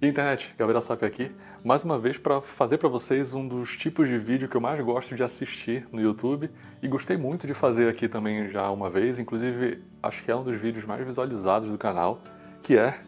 E internet, Gabriel Sapi aqui, mais uma vez para fazer para vocês um dos tipos de vídeo que eu mais gosto de assistir no YouTube e gostei muito de fazer aqui também já uma vez, inclusive acho que é um dos vídeos mais visualizados do canal, que é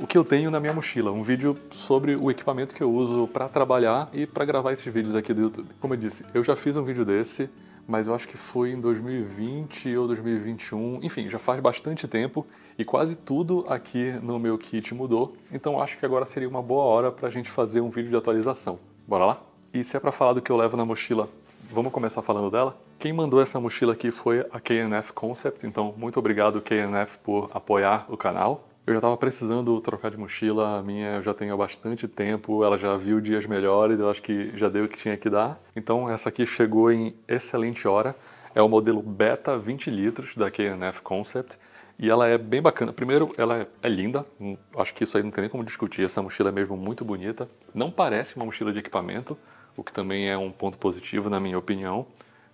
o que eu tenho na minha mochila, um vídeo sobre o equipamento que eu uso para trabalhar e para gravar esses vídeos aqui do YouTube. Como eu disse, eu já fiz um vídeo desse mas eu acho que foi em 2020 ou 2021, enfim, já faz bastante tempo e quase tudo aqui no meu kit mudou, então acho que agora seria uma boa hora para a gente fazer um vídeo de atualização. Bora lá? E se é para falar do que eu levo na mochila, vamos começar falando dela? Quem mandou essa mochila aqui foi a KNF Concept, então muito obrigado KNF por apoiar o canal. Eu já estava precisando trocar de mochila, a minha eu já tenho há bastante tempo, ela já viu dias melhores, eu acho que já deu o que tinha que dar. Então essa aqui chegou em excelente hora, é o modelo Beta 20 litros da KNF Concept e ela é bem bacana. Primeiro, ela é, é linda, hum, acho que isso aí não tem nem como discutir, essa mochila é mesmo muito bonita. Não parece uma mochila de equipamento, o que também é um ponto positivo na minha opinião.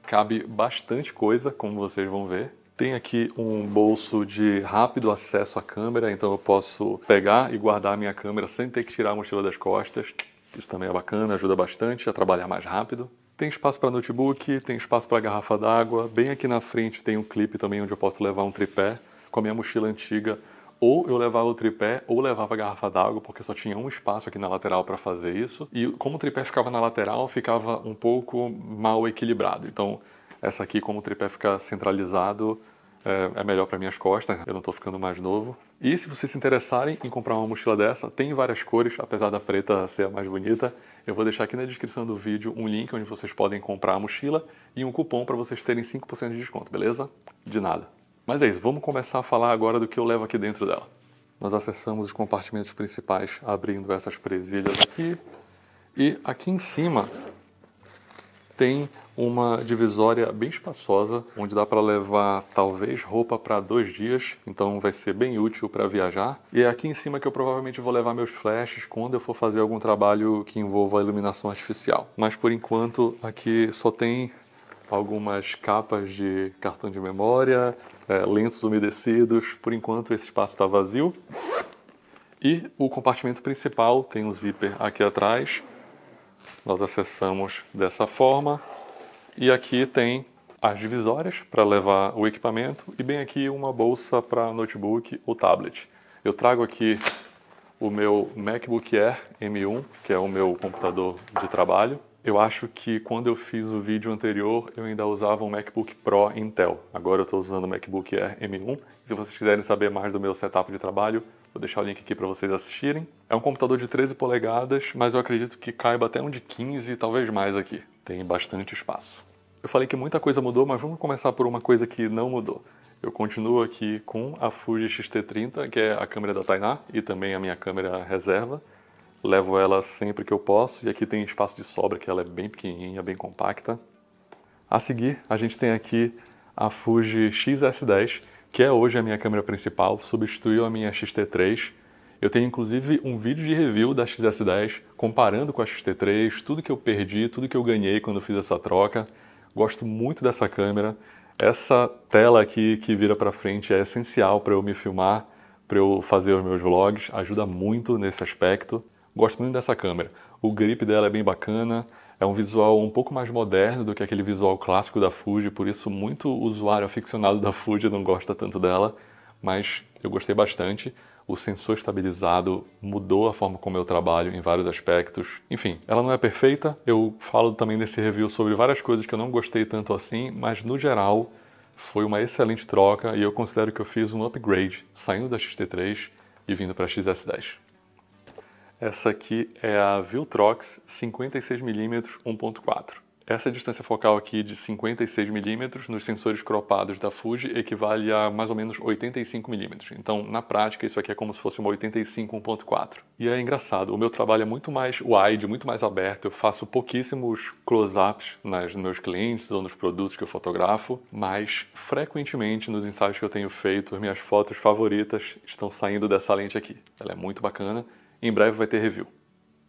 Cabe bastante coisa, como vocês vão ver. Tem aqui um bolso de rápido acesso à câmera, então eu posso pegar e guardar a minha câmera sem ter que tirar a mochila das costas. Isso também é bacana, ajuda bastante a trabalhar mais rápido. Tem espaço para notebook, tem espaço para garrafa d'água. Bem aqui na frente tem um clipe também onde eu posso levar um tripé. Com a minha mochila antiga, ou eu levava o tripé ou levava a garrafa d'água, porque só tinha um espaço aqui na lateral para fazer isso. E como o tripé ficava na lateral, ficava um pouco mal equilibrado. Então essa aqui, como o tripé fica centralizado, é, é melhor para minhas costas, eu não estou ficando mais novo. E se vocês se interessarem em comprar uma mochila dessa, tem várias cores, apesar da preta ser a mais bonita. Eu vou deixar aqui na descrição do vídeo um link onde vocês podem comprar a mochila e um cupom para vocês terem 5% de desconto, beleza? De nada. Mas é isso, vamos começar a falar agora do que eu levo aqui dentro dela. Nós acessamos os compartimentos principais abrindo essas presilhas aqui. E aqui em cima tem uma divisória bem espaçosa, onde dá para levar talvez roupa para dois dias, então vai ser bem útil para viajar. E é aqui em cima que eu provavelmente vou levar meus flashes quando eu for fazer algum trabalho que envolva iluminação artificial. Mas por enquanto aqui só tem algumas capas de cartão de memória, é, lenços umedecidos. Por enquanto esse espaço está vazio. E o compartimento principal tem um zíper aqui atrás nós acessamos dessa forma e aqui tem as divisórias para levar o equipamento e bem aqui uma bolsa para notebook ou tablet. Eu trago aqui o meu MacBook Air M1, que é o meu computador de trabalho. Eu acho que quando eu fiz o vídeo anterior, eu ainda usava um MacBook Pro Intel. Agora eu estou usando o MacBook Air M1. Se vocês quiserem saber mais do meu setup de trabalho, vou deixar o link aqui para vocês assistirem. É um computador de 13 polegadas, mas eu acredito que caiba até um de 15, talvez mais aqui. Tem bastante espaço. Eu falei que muita coisa mudou, mas vamos começar por uma coisa que não mudou. Eu continuo aqui com a Fuji X-T30, que é a câmera da Tainá e também a minha câmera reserva. Levo ela sempre que eu posso e aqui tem espaço de sobra que ela é bem pequenininha, bem compacta. A seguir, a gente tem aqui a Fuji XS10, que é hoje a minha câmera principal, substituiu a minha X-T3. Eu tenho inclusive um vídeo de review da XS10 comparando com a X-T3, tudo que eu perdi, tudo que eu ganhei quando fiz essa troca. Gosto muito dessa câmera. Essa tela aqui que vira para frente é essencial para eu me filmar, para eu fazer os meus vlogs, ajuda muito nesse aspecto. Gosto muito dessa câmera. O grip dela é bem bacana, é um visual um pouco mais moderno do que aquele visual clássico da Fuji, por isso muito usuário aficionado da Fuji não gosta tanto dela, mas eu gostei bastante. O sensor estabilizado mudou a forma como eu trabalho em vários aspectos. Enfim, ela não é perfeita. Eu falo também nesse review sobre várias coisas que eu não gostei tanto assim, mas no geral foi uma excelente troca e eu considero que eu fiz um upgrade saindo da XT3 e vindo para a XS10. Essa aqui é a Viltrox 56mm 1.4. Essa é distância focal aqui de 56mm nos sensores cropados da Fuji equivale a mais ou menos 85mm. Então, na prática, isso aqui é como se fosse uma 85 1.4. E é engraçado, o meu trabalho é muito mais wide, muito mais aberto. Eu faço pouquíssimos close-ups nos meus clientes ou nos produtos que eu fotografo, mas frequentemente nos ensaios que eu tenho feito, minhas fotos favoritas estão saindo dessa lente aqui. Ela é muito bacana. Em breve vai ter review.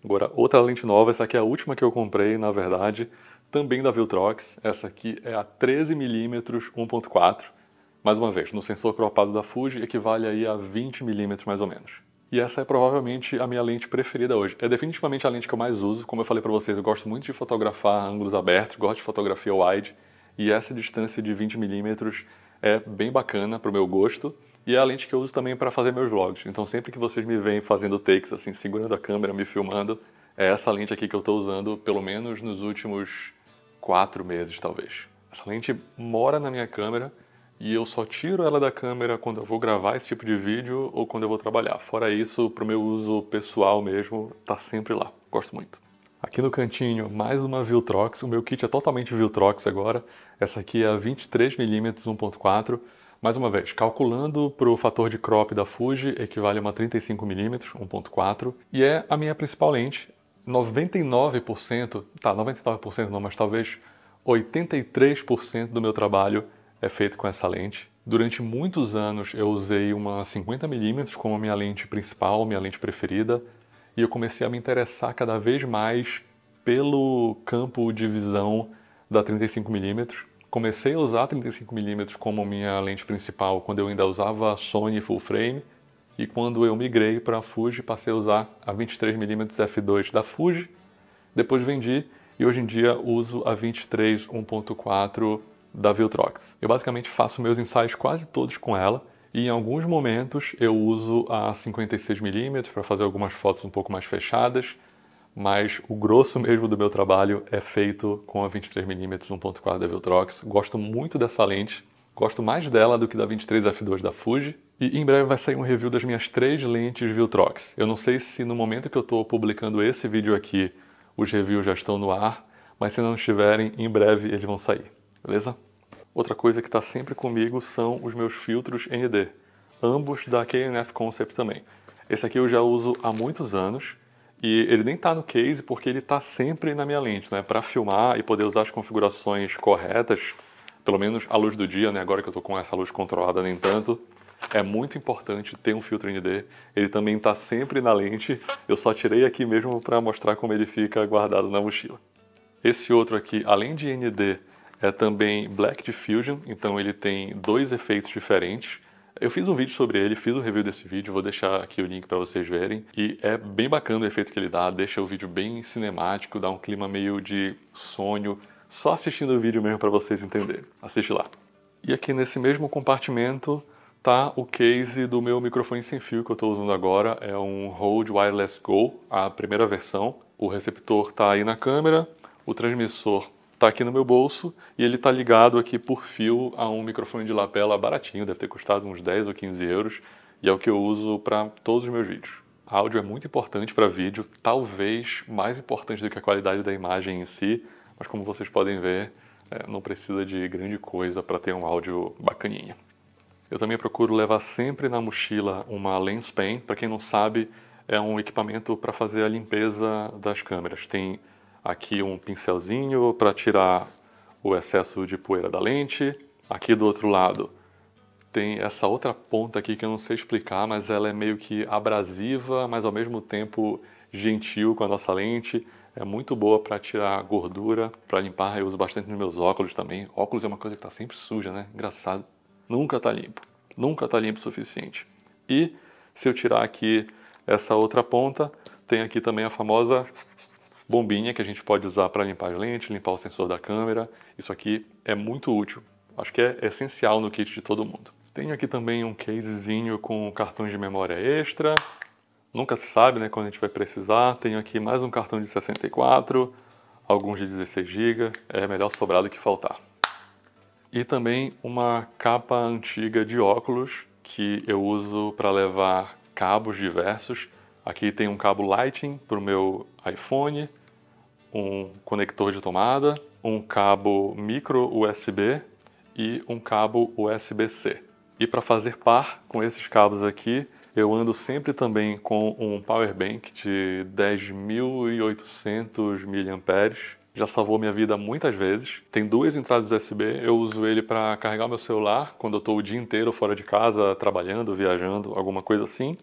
Agora, outra lente nova, essa aqui é a última que eu comprei, na verdade, também da Viltrox. Essa aqui é a 13mm 1.4. Mais uma vez, no sensor cropado da Fuji, equivale aí a 20mm mais ou menos. E essa é provavelmente a minha lente preferida hoje. É definitivamente a lente que eu mais uso. Como eu falei para vocês, eu gosto muito de fotografar ângulos abertos, gosto de fotografia wide. E essa distância de 20mm é bem bacana para o meu gosto. E é a lente que eu uso também para fazer meus vlogs. Então sempre que vocês me veem fazendo takes, assim, segurando a câmera, me filmando, é essa lente aqui que eu estou usando, pelo menos nos últimos quatro meses, talvez. Essa lente mora na minha câmera e eu só tiro ela da câmera quando eu vou gravar esse tipo de vídeo ou quando eu vou trabalhar. Fora isso, para o meu uso pessoal mesmo, tá sempre lá. Gosto muito. Aqui no cantinho, mais uma Viltrox. O meu kit é totalmente Viltrox agora. Essa aqui é a 23mm 1.4 mais uma vez, calculando para o fator de crop da Fuji, equivale a uma 35mm, 1.4, e é a minha principal lente. 99%, tá, 99% não, mas talvez 83% do meu trabalho é feito com essa lente. Durante muitos anos eu usei uma 50mm como minha lente principal, minha lente preferida, e eu comecei a me interessar cada vez mais pelo campo de visão da 35mm. Comecei a usar 35mm como minha lente principal quando eu ainda usava Sony full frame e quando eu migrei para a Fuji passei a usar a 23mm f2 da Fuji, depois vendi e hoje em dia uso a 23 1.4 da Viltrox. Eu basicamente faço meus ensaios quase todos com ela e em alguns momentos eu uso a 56mm para fazer algumas fotos um pouco mais fechadas mas o grosso mesmo do meu trabalho é feito com a 23mm 1.4 da Viltrox. Gosto muito dessa lente, gosto mais dela do que da 23f2 da Fuji, e em breve vai sair um review das minhas três lentes Viltrox. Eu não sei se no momento que eu estou publicando esse vídeo aqui, os reviews já estão no ar, mas se não estiverem, em breve eles vão sair, beleza? Outra coisa que está sempre comigo são os meus filtros ND, ambos da KNF Concept também. Esse aqui eu já uso há muitos anos, e ele nem está no case porque ele está sempre na minha lente, né? Para filmar e poder usar as configurações corretas, pelo menos à luz do dia, né? Agora que eu estou com essa luz controlada nem tanto, é muito importante ter um filtro ND. Ele também está sempre na lente. Eu só tirei aqui mesmo para mostrar como ele fica guardado na mochila. Esse outro aqui, além de ND, é também Black Diffusion, então ele tem dois efeitos diferentes. Eu fiz um vídeo sobre ele, fiz o um review desse vídeo, vou deixar aqui o link para vocês verem. E é bem bacana o efeito que ele dá, deixa o vídeo bem cinemático, dá um clima meio de sonho, só assistindo o vídeo mesmo para vocês entenderem. Assiste lá. E aqui nesse mesmo compartimento tá o case do meu microfone sem fio que eu estou usando agora, é um Rode Wireless Go, a primeira versão. O receptor tá aí na câmera, o transmissor está aqui no meu bolso e ele está ligado aqui por fio a um microfone de lapela baratinho, deve ter custado uns 10 ou 15 euros, e é o que eu uso para todos os meus vídeos. Áudio é muito importante para vídeo, talvez mais importante do que a qualidade da imagem em si, mas como vocês podem ver, é, não precisa de grande coisa para ter um áudio bacaninha. Eu também procuro levar sempre na mochila uma lens pen, para quem não sabe, é um equipamento para fazer a limpeza das câmeras. Tem Aqui um pincelzinho para tirar o excesso de poeira da lente. Aqui do outro lado tem essa outra ponta aqui que eu não sei explicar, mas ela é meio que abrasiva, mas ao mesmo tempo gentil com a nossa lente. É muito boa para tirar gordura, para limpar. Eu uso bastante nos meus óculos também. Óculos é uma coisa que está sempre suja, né? Engraçado. Nunca está limpo. Nunca está limpo o suficiente. E se eu tirar aqui essa outra ponta, tem aqui também a famosa bombinha que a gente pode usar para limpar a lente, limpar o sensor da câmera. Isso aqui é muito útil. Acho que é essencial no kit de todo mundo. Tenho aqui também um casezinho com cartões de memória extra. Nunca se sabe né, quando a gente vai precisar. Tenho aqui mais um cartão de 64, alguns de 16 GB. É melhor sobrar do que faltar. E também uma capa antiga de óculos que eu uso para levar cabos diversos. Aqui tem um cabo Lightning para o meu iPhone, um conector de tomada, um cabo micro USB e um cabo USB-C. E para fazer par com esses cabos aqui, eu ando sempre também com um power bank de 10.800 mAh. Já salvou minha vida muitas vezes. Tem duas entradas USB, eu uso ele para carregar meu celular quando eu estou o dia inteiro fora de casa, trabalhando, viajando, alguma coisa assim.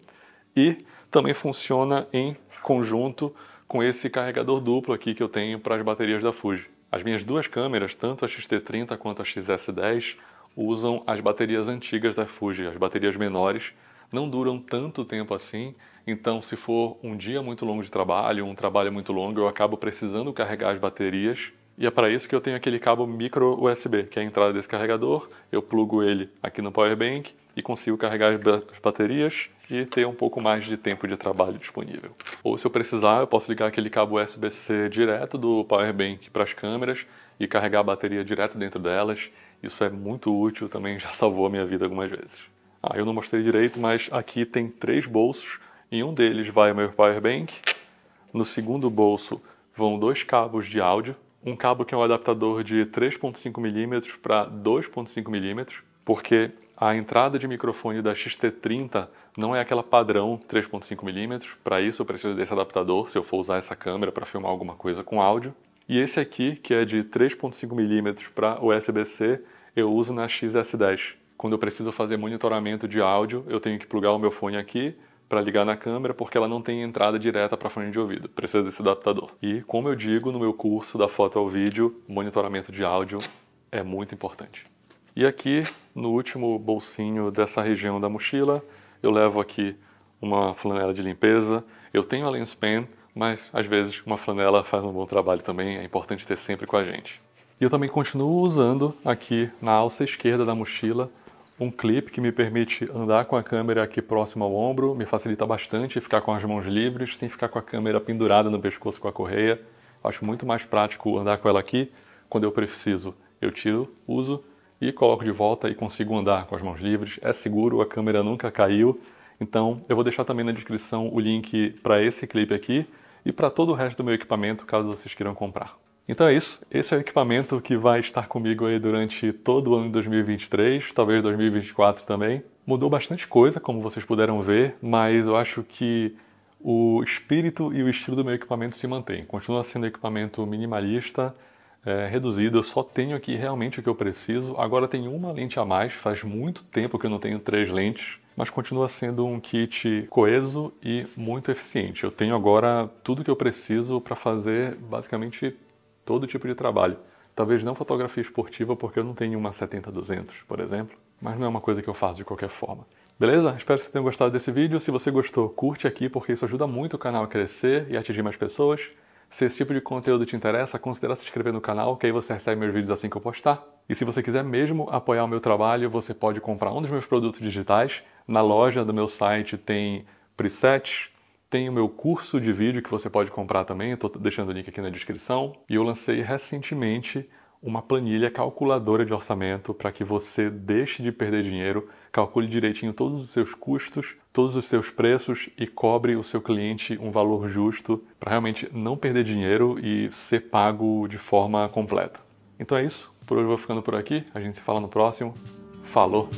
E também funciona em conjunto com esse carregador duplo aqui que eu tenho para as baterias da Fuji. As minhas duas câmeras, tanto a XT30 quanto a XS10, usam as baterias antigas da Fuji, as baterias menores, não duram tanto tempo assim, então se for um dia muito longo de trabalho, um trabalho muito longo, eu acabo precisando carregar as baterias e é para isso que eu tenho aquele cabo micro USB, que é a entrada desse carregador. Eu plugo ele aqui no power bank e consigo carregar as baterias e ter um pouco mais de tempo de trabalho disponível. Ou se eu precisar, eu posso ligar aquele cabo USB-C direto do power bank para as câmeras e carregar a bateria direto dentro delas. Isso é muito útil, também já salvou a minha vida algumas vezes. Ah, eu não mostrei direito, mas aqui tem três bolsos. Em um deles vai o meu power bank. No segundo bolso vão dois cabos de áudio um cabo que é um adaptador de 3.5 mm para 2.5 mm, porque a entrada de microfone da XT30 não é aquela padrão 3.5mm, para isso eu preciso desse adaptador se eu for usar essa câmera para filmar alguma coisa com áudio. E esse aqui, que é de 3.5mm para USB-C, eu uso na XS10. Quando eu preciso fazer monitoramento de áudio, eu tenho que plugar o meu fone aqui, para ligar na câmera porque ela não tem entrada direta para fone de ouvido, precisa desse adaptador. E como eu digo no meu curso da foto ao vídeo, monitoramento de áudio é muito importante. E aqui no último bolsinho dessa região da mochila, eu levo aqui uma flanela de limpeza, eu tenho a lens pen, mas às vezes uma flanela faz um bom trabalho também, é importante ter sempre com a gente. E eu também continuo usando aqui na alça esquerda da mochila um clipe que me permite andar com a câmera aqui próximo ao ombro, me facilita bastante ficar com as mãos livres, sem ficar com a câmera pendurada no pescoço com a correia. Acho muito mais prático andar com ela aqui. Quando eu preciso, eu tiro, uso e coloco de volta e consigo andar com as mãos livres. É seguro, a câmera nunca caiu. Então, eu vou deixar também na descrição o link para esse clipe aqui e para todo o resto do meu equipamento, caso vocês queiram comprar. Então é isso. Esse é o equipamento que vai estar comigo aí durante todo o ano de 2023, talvez 2024 também. Mudou bastante coisa, como vocês puderam ver, mas eu acho que o espírito e o estilo do meu equipamento se mantém. Continua sendo equipamento minimalista, é, reduzido, eu só tenho aqui realmente o que eu preciso. Agora tem uma lente a mais, faz muito tempo que eu não tenho três lentes mas continua sendo um kit coeso e muito eficiente. Eu tenho agora tudo que eu preciso para fazer basicamente todo tipo de trabalho. Talvez não fotografia esportiva, porque eu não tenho uma 70-200, por exemplo, mas não é uma coisa que eu faço de qualquer forma. Beleza? Espero que você tenha gostado desse vídeo. Se você gostou, curte aqui, porque isso ajuda muito o canal a crescer e atingir mais pessoas. Se esse tipo de conteúdo te interessa, considere se inscrever no canal, que aí você recebe meus vídeos assim que eu postar. E se você quiser mesmo apoiar o meu trabalho, você pode comprar um dos meus produtos digitais. Na loja do meu site tem presets, tem o meu curso de vídeo que você pode comprar também, estou deixando o link aqui na descrição. E eu lancei recentemente uma planilha calculadora de orçamento para que você deixe de perder dinheiro, calcule direitinho todos os seus custos, todos os seus preços e cobre o seu cliente um valor justo para realmente não perder dinheiro e ser pago de forma completa. Então é isso, por hoje eu vou ficando por aqui, a gente se fala no próximo. Falou!